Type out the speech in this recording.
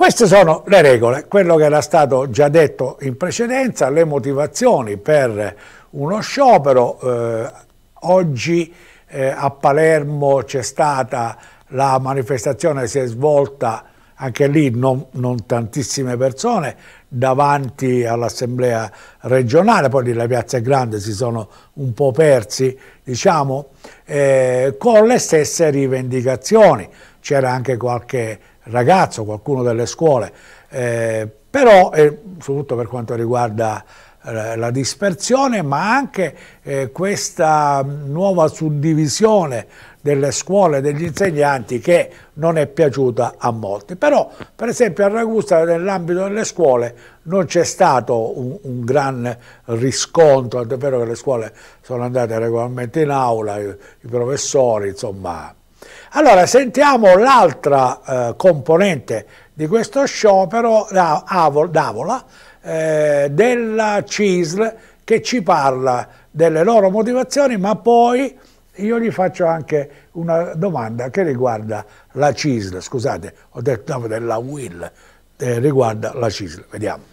Queste sono le regole, quello che era stato già detto in precedenza, le motivazioni per uno sciopero. Eh, oggi eh, a Palermo c'è stata la manifestazione, si è svolta anche lì non, non tantissime persone, davanti all'assemblea regionale, poi lì la piazza è grande, si sono un po' persi, diciamo, eh, con le stesse rivendicazioni. C'era anche qualche ragazzo, qualcuno delle scuole, eh, però, eh, soprattutto per quanto riguarda la dispersione, ma anche eh, questa nuova suddivisione delle scuole e degli insegnanti che non è piaciuta a molti. Però, per esempio, a Ragusa nell'ambito delle scuole non c'è stato un, un, gran riscontro, è vero che le scuole sono andate regolarmente in aula, i, i professori, insomma, allora sentiamo l'altra eh, componente di questo sciopero, Davola, eh, della CISL che ci parla delle loro motivazioni, ma poi io gli faccio anche una domanda che riguarda la CISL, scusate, ho detto no, della WIL, eh, riguarda la CISL, vediamo.